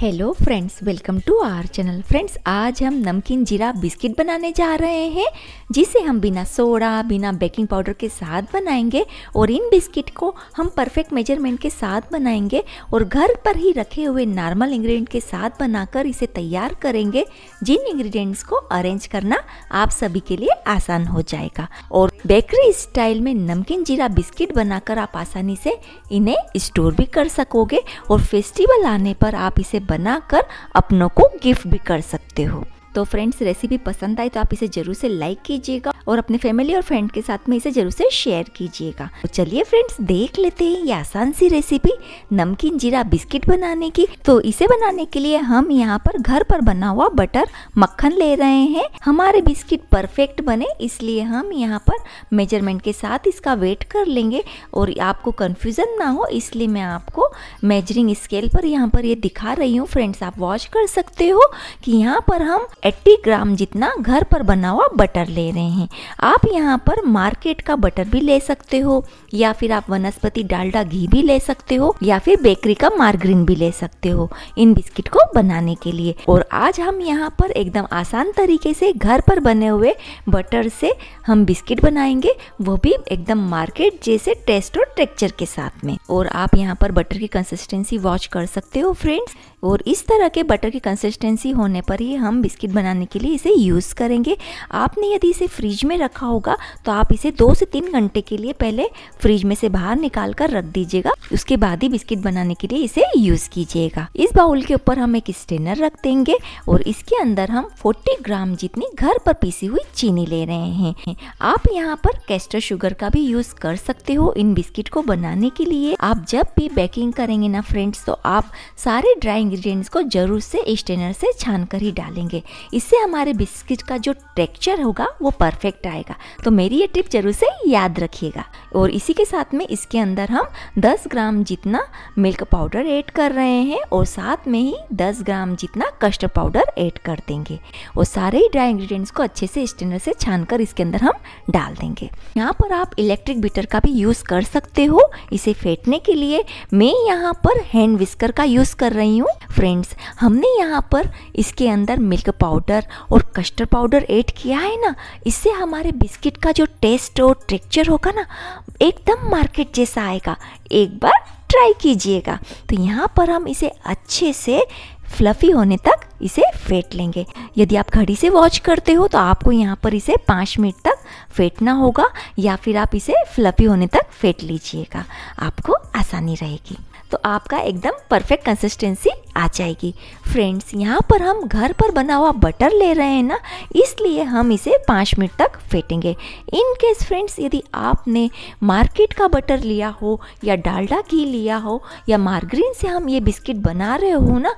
hello friends welcome to our channel friends आज हम नमकीन जीरा बिस्किट बनाने जा रहे हैं जिसे हम बिना सोडा बिना बेकिंग पाउडर के साथ बनाएंगे और इन बिस्किट को हम परफेक्ट मेजरमेंट के साथ बनाएंगे और घर पर ही रखे हुए नॉर्मल इंग्रेडिएंट के साथ बनाकर इसे तैयार करेंगे जिन इंग्रेडिएंट्स को अरेंज करना आप सभी के लिए आसान हो जाएगा और बेकरी स्टाइल में नमकीन जीरा बिस्किट बनाकर आप आसानी से इन्हें स्टोर भी कर सकोगे और फेस्टिवल आने पर आप इसे बनाकर अपनों को गिफ्ट भी कर सकते हो तो फ्रेंड्स रेसिपी पसंद आए तो आप इसे जरूर से लाइक कीजिएगा और अपने फैमिली और फ्रेंड के साथ में इसे जरूर से शेयर कीजिएगा तो चलिए फ्रेंड्स देख लेते हैं ये आसान सी रेसिपी नमकीन जीरा बिस्किट बनाने की तो इसे बनाने के लिए हम यहाँ पर घर पर बना हुआ बटर मक्खन ले रहे हैं हमारे बिस्किट परफेक्ट बने इसलिए हम यहाँ पर मेजरमेंट के साथ इसका वेट कर लेंगे और आपको कन्फ्यूज़न ना हो इसलिए मैं आपको मेजरिंग स्केल पर यहाँ पर ये यह दिखा रही हूँ फ्रेंड्स आप वॉच कर सकते हो कि यहाँ पर हम 80 ग्राम जितना घर पर बना हुआ बटर ले रहे हैं आप यहाँ पर मार्केट का बटर भी ले सकते हो या फिर आप वनस्पति डालडा घी भी ले सकते हो या फिर बेकरी का मार्ग्रीन भी ले सकते हो इन बिस्किट को बनाने के लिए और आज हम यहाँ पर एकदम आसान तरीके से घर पर बने हुए बटर से हम बिस्किट बनाएंगे वो भी एकदम मार्केट जैसे टेस्ट और टेक्चर के साथ में और आप यहाँ पर बटर की कंसिस्टेंसी वॉच कर सकते हो फ्रेंड्स और इस तरह के बटर की कंसिस्टेंसी होने पर ही हम बिस्किट बनाने के लिए इसे यूज़ करेंगे आपने यदि इसे फ्रिज में रखा होगा तो आप इसे दो से तीन घंटे के लिए पहले फ्रिज में से बाहर निकाल कर रख दीजिएगा उसके बाद ही बिस्किट बनाने के लिए इसे यूज़ कीजिएगा इस बाउल के ऊपर हम एक स्टेनर रख देंगे और इसके अंदर हम 40 ग्राम जितनी घर पर पीसी हुई चीनी ले रहे हैं आप यहाँ पर कैस्टर शुगर का भी यूज़ कर सकते हो इन बिस्किट को बनाने के लिए आप जब भी बेकिंग करेंगे ना फ्रेंड्स तो आप सारे ड्राई इंग्रीडियंट्स को जरूर से स्टेनर से छान कर ही डालेंगे इससे हमारे बिस्किट का जो टेक्सचर होगा वो परफेक्ट आएगा तो मेरी ये टिप जरूर से याद रखिएगा और इसी के साथ में इसके अंदर हम 10 ग्राम जितना मिल्क पाउडर ऐड कर रहे हैं और साथ में ही 10 ग्राम जितना कस्टर्ड पाउडर ऐड कर देंगे और सारे ही ड्राई इंग्रीडियंट्स को अच्छे से स्टेनर से छान कर इसके अंदर हम डाल देंगे यहाँ पर आप इलेक्ट्रिक बीटर का भी यूज़ कर सकते हो इसे फेंटने के लिए मैं यहाँ पर हैंड विस्कर का यूज़ कर रही हूँ फ्रेंड्स हमने यहाँ पर इसके अंदर मिल्क पाउडर पाउडर और कस्टर्ड पाउडर ऐड किया है ना इससे हमारे बिस्किट का जो टेस्ट और टेक्चर होगा ना एकदम मार्केट जैसा आएगा एक बार ट्राई कीजिएगा तो यहाँ पर हम इसे अच्छे से फ्लफ़ी होने तक इसे फेंट लेंगे यदि आप घड़ी से वॉच करते हो तो आपको यहाँ पर इसे पाँच मिनट तक फेंटना होगा या फिर आप इसे फ्लफ़ी होने तक फेंट लीजिएगा आपको आसानी रहेगी तो आपका एकदम परफेक्ट कंसिस्टेंसी आ जाएगी फ्रेंड्स यहाँ पर हम घर पर बना हुआ बटर ले रहे हैं ना इसलिए हम इसे पाँच मिनट तक फेंटेंगे इन केस फ्रेंड्स यदि आपने मार्केट का बटर लिया हो या डालडा घी लिया हो या मार्गरीन से हम ये बिस्किट बना रहे हो ना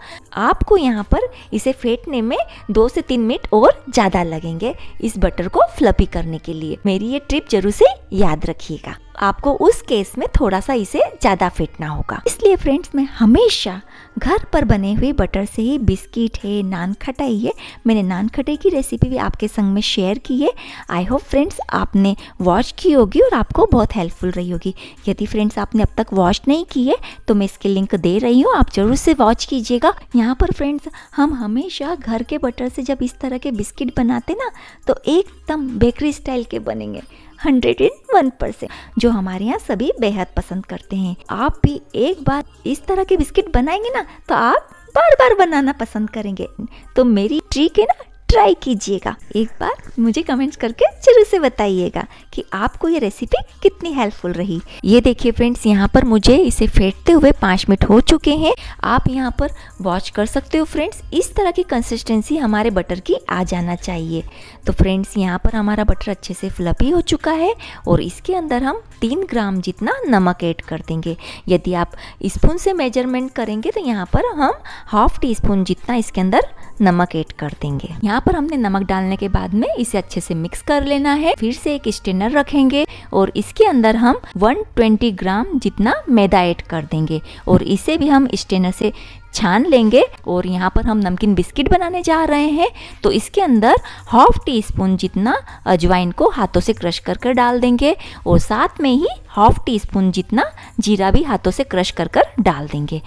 आपको यहाँ पर इसे फेंटने में दो से तीन मिनट और ज़्यादा लगेंगे इस बटर को फ्लपी करने के लिए मेरी ये ट्रिप जरूर से याद रखिएगा आपको उस केस में थोड़ा सा इसे ज़्यादा फिटना होगा इसलिए फ्रेंड्स मैं हमेशा घर पर बने हुए बटर से ही बिस्किट है नान खटाई है मैंने नान खटाई की रेसिपी भी आपके संग में शेयर की है आई होप फ्रेंड्स आपने वॉच की होगी और आपको बहुत हेल्पफुल रही होगी यदि फ्रेंड्स आपने अब तक वॉच नहीं की है तो मैं इसके लिंक दे रही हूँ आप जरूर से वॉच कीजिएगा यहाँ पर फ्रेंड्स हम हमेशा घर के बटर से जब इस तरह के बिस्किट बनाते ना तो एकदम बेकरी स्टाइल के बनेंगे हंड्रेड एंड वन परसेंट जो हमारे यहाँ सभी बेहद पसंद करते हैं आप भी एक बार इस तरह के बिस्किट बनाएंगे ना तो आप बार बार बनाना पसंद करेंगे तो मेरी ट्रिक है ना ट्राई कीजिएगा एक बार मुझे कमेंट्स करके जरूर से बताइएगा कि आपको ये रेसिपी कितनी हेल्पफुल रही ये देखिए फ्रेंड्स यहाँ पर मुझे इसे फेंटते हुए पाँच मिनट हो चुके हैं आप यहाँ पर वॉच कर सकते हो फ्रेंड्स इस तरह की कंसिस्टेंसी हमारे बटर की आ जाना चाहिए तो फ्रेंड्स यहाँ पर हमारा बटर अच्छे से फ्लपी हो चुका है और इसके अंदर हम तीन ग्राम जितना नमक ऐड कर देंगे यदि आप स्पून से मेजरमेंट करेंगे तो यहाँ पर हम हाफ टी स्पून जितना इसके अंदर नमक ऐड कर देंगे यहाँ पर हमने नमक डालने के बाद में इसे अच्छे से मिक्स कर लेना है फिर से एक स्टेनर रखेंगे और इसके अंदर हम 120 ग्राम जितना मैदा ऐड कर देंगे और इसे भी हम स्टेनर से छान लेंगे और यहाँ पर हम नमकीन बिस्किट बनाने जा रहे हैं तो इसके अंदर हाफ टी स्पून जितना अजवाइन को हाथों से क्रश कर कर डाल देंगे और साथ में ही हाफ टी स्पून जितना जीरा भी हाथों से क्रश कर कर डाल देंगे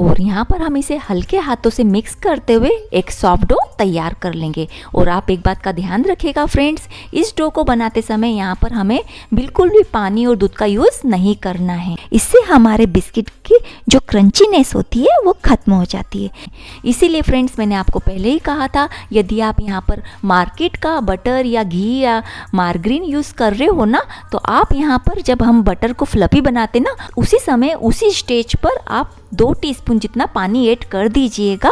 और यहाँ पर हम इसे हल्के हाथों से मिक्स करते हुए एक सॉफ्ट डो तैयार कर लेंगे और आप एक बात का ध्यान रखिएगा फ्रेंड्स इस डो को बनाते समय यहाँ पर हमें बिल्कुल भी पानी और दूध का यूज़ नहीं करना है इससे हमारे बिस्किट की जो क्रंचीनेस होती है वो ख़त्म हो जाती है इसीलिए फ्रेंड्स मैंने आपको पहले ही कहा था यदि आप यहाँ पर मार्केट का बटर या घी या मार्ग्रीन यूज़ कर रहे हो ना तो आप यहाँ पर जब हम बटर को फ्लपी बनाते ना उसी समय उसी स्टेज पर आप दो टीस्पून जितना पानी ऐड कर दीजिएगा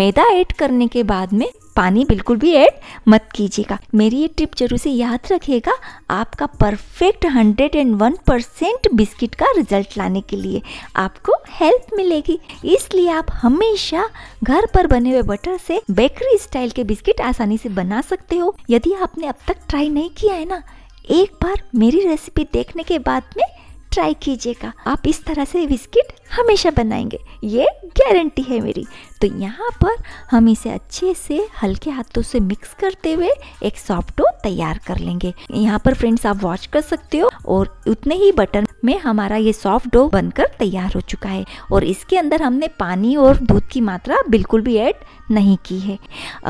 मैदा ऐड करने के बाद में पानी बिल्कुल भी ऐड मत कीजिएगा मेरी ये टिप जरूर से याद रखिएगा आपका परफेक्ट 101 परसेंट बिस्किट का रिजल्ट लाने के लिए आपको हेल्प मिलेगी इसलिए आप हमेशा घर पर बने हुए बटर से बेकरी स्टाइल के बिस्किट आसानी से बना सकते हो यदि आपने अब तक ट्राई नहीं किया है ना एक बार मेरी रेसिपी देखने के बाद में ट्राई कीजिएगा आप इस तरह से बिस्किट हमेशा बनाएंगे ये गारंटी है मेरी तो यहाँ पर हम इसे अच्छे से हल्के हाथों से मिक्स करते हुए एक सॉफ्ट डो तैयार कर लेंगे यहाँ पर फ्रेंड्स आप वॉच कर सकते हो और उतने ही बटन में हमारा ये सॉफ्ट डो बनकर तैयार हो चुका है और इसके अंदर हमने पानी और दूध की मात्रा बिल्कुल भी ऐड नहीं की है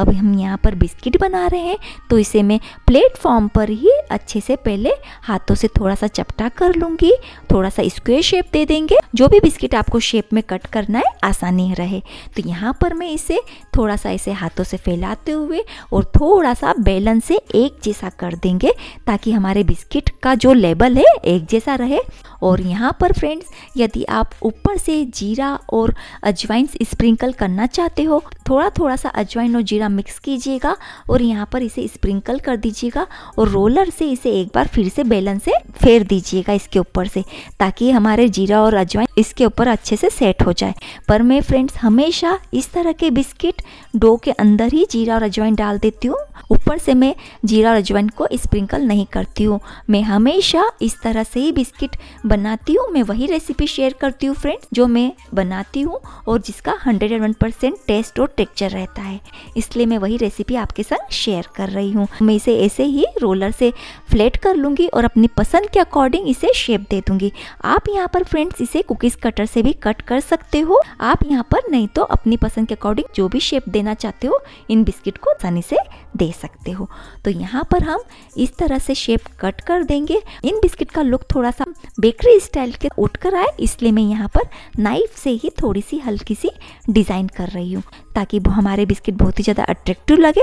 अब हम यहाँ पर बिस्किट बना रहे हैं तो इसे मैं प्लेटफॉर्म पर ही अच्छे से पहले हाथों से थोड़ा सा चपटा कर लूँगी थोड़ा सा स्क्वेयर शेप दे देंगे जो भी बिस्किट आपको शेप में कट करना है आसानी रहे तो यहाँ पर मैं इसे थोड़ा सा इसे हाथों से फैलाते हुए और थोड़ा सा बेलन से एक जैसा कर देंगे ताकि हमारे बिस्किट का जो लेबल है एक जैसा रहे और यहाँ पर फ्रेंड्स यदि आप ऊपर से जीरा और अजवाइन स्प्रिंकल करना चाहते हो थोड़ा थोड़ा सा अजवाइन और जीरा मिक्स कीजिएगा और यहाँ पर इसे स्प्रिंकल कर दीजिएगा और रोलर से इसे एक बार फिर से बेलन से फेर दीजिएगा इसके ऊपर से ताकि हमारे जीरा और अजवाइन इसके ऊपर अच्छे से सेट हो जाए पर मैं फ्रेंड्स हमेशा इस तरह के बिस्किट डो के अंदर ही जीरा और अजवाइन डाल देती हूँ ऊपर से मैं जीरा और अजवाइन को स्प्रिंकल नहीं करती हूँ मैं हमेशा इस तरह से ही बिस्किट बनाती हूँ मैं वही रेसिपी शेयर करती हूँ फ्रेंड्स जो मैं बनाती हूँ और जिसका hundred and one percent taste और टेक्चर टेक्सचर रहता है इसलिए मैं वही रेसिपी आपके साथ शेयर कर रही हूँ मैं इसे ऐसे ही रोलर से फ्लेट कर लूँगी और अपनी पसंद के अकॉर्डिंग इसे शेप दे दूँगी आप यहाँ पर फ्रेंड्स इसे कुकीज़ कटर से भी कट कर सकते हो आप यहाँ पर नहीं तो अपनी पसंद के अकॉर्डिंग जो भी शेप देना चाहते हो इन बिस्किट को आसानी से दे सकते हो तो यहाँ पर हम इस तरह से शेप कट कर देंगे इन बिस्किट का लुक थोड़ा सा बेकरी स्टाइल के उठ कर आए इसलिए मैं यहाँ पर नाइफ से ही थोड़ी सी हल्की सी डिज़ाइन कर रही हूँ ताकि आपको तो हमारे बिस्किट बहुत ही ज़्यादा अट्रैक्टिव लगे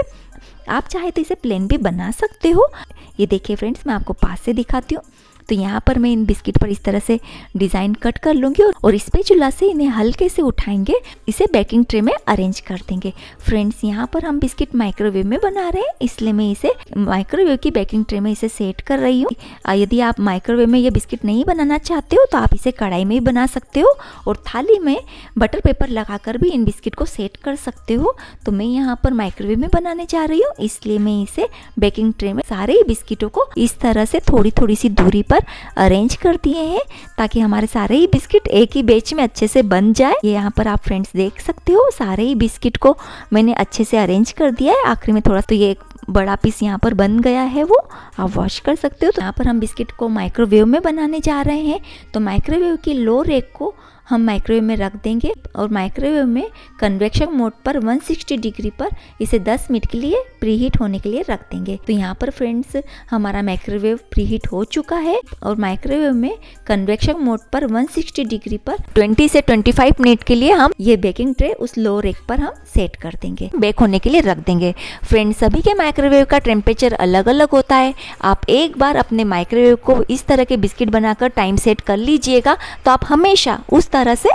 आप चाहे तो इसे प्लेन भी बना सकते हो ये देखिए फ्रेंड्स मैं आपको पास से दिखाती हूँ तो यहाँ पर मैं इन बिस्किट पर इस तरह से डिज़ाइन कट कर लूंगी और, और इस पे चूल्हा से इन्हें हल्के से उठाएंगे इसे बेकिंग ट्रे में अरेंज कर देंगे फ्रेंड्स यहाँ पर हम बिस्किट माइक्रोवेव में बना रहे हैं इसलिए मैं इसे माइक्रोवेव की बेकिंग ट्रे में इसे सेट कर रही हूँ यदि आप माइक्रोवेव में ये बिस्किट नहीं बनाना चाहते हो तो आप इसे कढ़ाई में भी बना सकते हो और थाली में बटर पेपर लगाकर भी इन बिस्किट को सेट कर सकते हो तो मैं यहाँ पर माइक्रोवेव में बनाने जा रही हूँ इसलिए मैं इसे बेकिंग ट्रे में सारे ही बिस्किटों को इस तरह से थोड़ी थोड़ी सी दूरी पर पर अरेंज कर दिए हैं ताकि हमारे सारे ही बिस्किट एक ही बेच में अच्छे से बन जाए ये यहाँ पर आप फ्रेंड्स देख सकते हो सारे ही बिस्किट को मैंने अच्छे से अरेंज कर दिया है आखिर में थोड़ा तो ये एक बड़ा पीस यहाँ पर बन गया है वो आप वॉश कर सकते हो तो यहाँ पर हम बिस्किट को माइक्रोवेव में बनाने जा रहे हैं तो माइक्रोवेव की लो रेक को हम माइक्रोवेव में रख देंगे और माइक्रोवेव में कन्वेक्शन मोड पर 160 डिग्री पर इसे 10 मिनट के लिए प्रीहीट होने के लिए रख देंगे तो यहाँ पर फ्रेंड्स हमारा माइक्रोवेव प्रीहीट हो चुका है और माइक्रोवेव में कन्वेक्शन मोड पर 160 डिग्री पर 20 से 25 मिनट के लिए हम ये बेकिंग ट्रे उस लो रेक पर हम सेट कर देंगे बेक होने के लिए रख देंगे फ्रेंड्स सभी के माइक्रोवेव का टेम्परेचर अलग अलग होता है आप एक बार अपने माइक्रोवेव को इस तरह के बिस्किट बनाकर टाइम सेट कर लीजिएगा तो आप हमेशा उस तरह से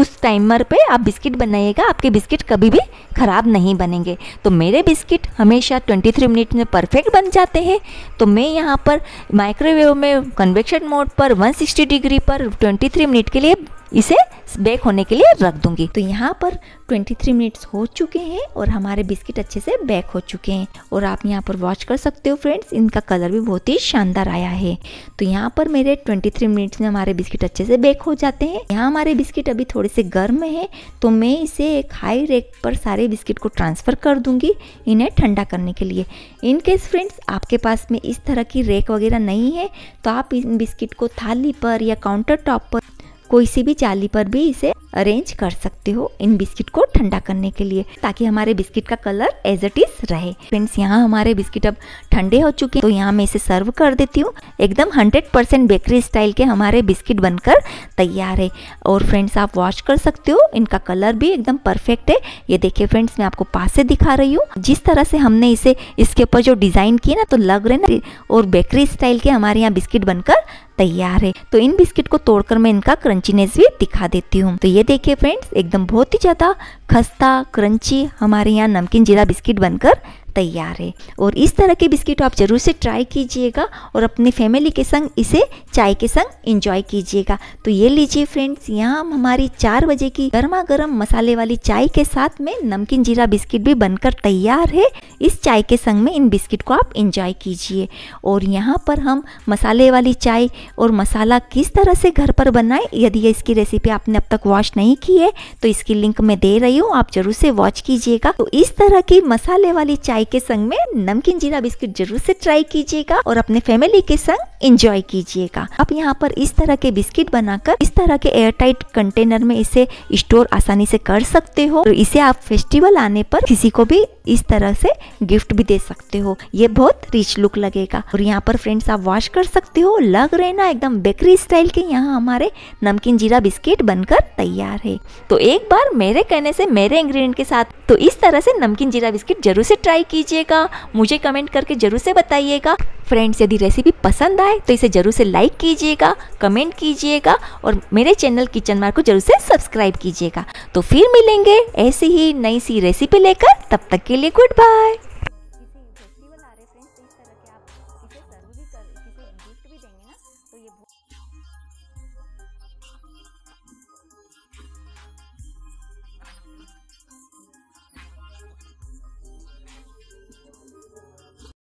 उस टाइमर पे आप बिस्किट बनाइएगा आपके बिस्किट कभी भी ख़राब नहीं बनेंगे तो मेरे बिस्किट हमेशा 23 मिनट में परफेक्ट बन जाते हैं तो मैं यहाँ पर माइक्रोवेव में कन्वेक्शन मोड पर 160 डिग्री पर 23 मिनट के लिए इसे बेक होने के लिए रख दूंगी तो यहाँ पर 23 मिनट्स हो चुके हैं और हमारे बिस्किट अच्छे से बेक हो चुके हैं और आप यहाँ पर वॉच कर सकते हो फ्रेंड्स इनका कलर भी बहुत ही शानदार आया है तो यहाँ पर मेरे 23 मिनट्स में हमारे बिस्किट अच्छे से बेक हो जाते हैं यहाँ हमारे बिस्किट अभी थोड़े से गर्म है तो मैं इसे एक हाई रेक पर सारे बिस्किट को ट्रांसफ़र कर दूंगी इन्हें ठंडा करने के लिए इनकेस फ्रेंड्स आपके पास में इस तरह की रेक वगैरह नहीं है तो आप इन बिस्किट को थाली पर या काउंटर टॉप पर कोई सी भी चाली पर भी इसे अरेंज कर सकते हो इन बिस्किट को ठंडा करने के लिए ताकि हमारे बिस्किट का कलर एज इट इज रहे फ्रेंड्स यहाँ हमारे बिस्किट अब ठंडे हो चुके हैं तो यहाँ मैं इसे सर्व कर देती हूँ एकदम 100% परसेंट बेकरी स्टाइल के हमारे बिस्किट बनकर तैयार है और फ्रेंड्स आप वॉश कर सकते हो इनका कलर भी एकदम परफेक्ट है ये देखिए फ्रेंड्स मैं आपको पास से दिखा रही हूँ जिस तरह से हमने इसे इसके ऊपर जो डिज़ाइन किया ना तो लग रहे ना और बेकरी स्टाइल के हमारे यहाँ बिस्किट बनकर तैयार है तो इन बिस्किट को तोड़कर मैं इनका क्रंचीनेस भी दिखा देती हूँ तो ये देखिए फ्रेंड्स एकदम बहुत ही ज़्यादा खस्ता क्रंची हमारे यहाँ नमकीन जीरा बिस्किट बनकर तैयार है और इस तरह के बिस्किट आप ज़रूर से ट्राई कीजिएगा और अपनी फैमिली के संग इसे चाय के संग इंजॉय कीजिएगा तो ये लीजिए फ्रेंड्स यहाँ हम हमारी चार बजे की गर्मा गर्म मसाले वाली चाय के साथ में नमकीन जीरा बिस्किट भी बनकर तैयार है इस चाय के संग में इन बिस्किट को आप इंजॉय कीजिए और यहाँ पर हम मसाले वाली चाय और मसाला किस तरह से घर पर बनाएं यदि इसकी रेसिपी आपने अब तक वॉच नहीं की है तो इसकी लिंक मैं दे रही हूँ आप जरूर से वॉच कीजिएगा तो इस तरह की मसाले वाली चाय के संग में नमकीन जीरा बिस्किट जरूर से ट्राई कीजिएगा और अपने फैमिली के संग एंजॉय कीजिएगा आप यहाँ पर इस तरह के बिस्किट बनाकर इस तरह के एयर टाइट कंटेनर में इसे स्टोर आसानी से कर सकते हो और तो इसे आप फेस्टिवल आने पर किसी को भी इस तरह से गिफ्ट भी दे सकते हो ये बहुत रिच लुक लगेगा और यहाँ पर फ्रेंड्स आप वॉश कर सकते हो लग रहे ना एकदम बेकरी स्टाइल के यहाँ हमारे नमकीन जीरा बिस्किट बनकर तैयार है तो एक बार मेरे कहने से मेरे इंग्रेडिएंट के साथ तो इस तरह से नमकीन जीरा बिस्किट जरूर से ट्राई की कीजिएगा मुझे कमेंट करके ज़रूर से बताइएगा फ्रेंड्स यदि रेसिपी पसंद आए तो इसे ज़रूर से लाइक कीजिएगा कमेंट कीजिएगा और मेरे चैनल किचन मार को ज़रूर से सब्सक्राइब कीजिएगा तो फिर मिलेंगे ऐसी ही नई सी रेसिपी लेकर तब तक के लिए गुड बाय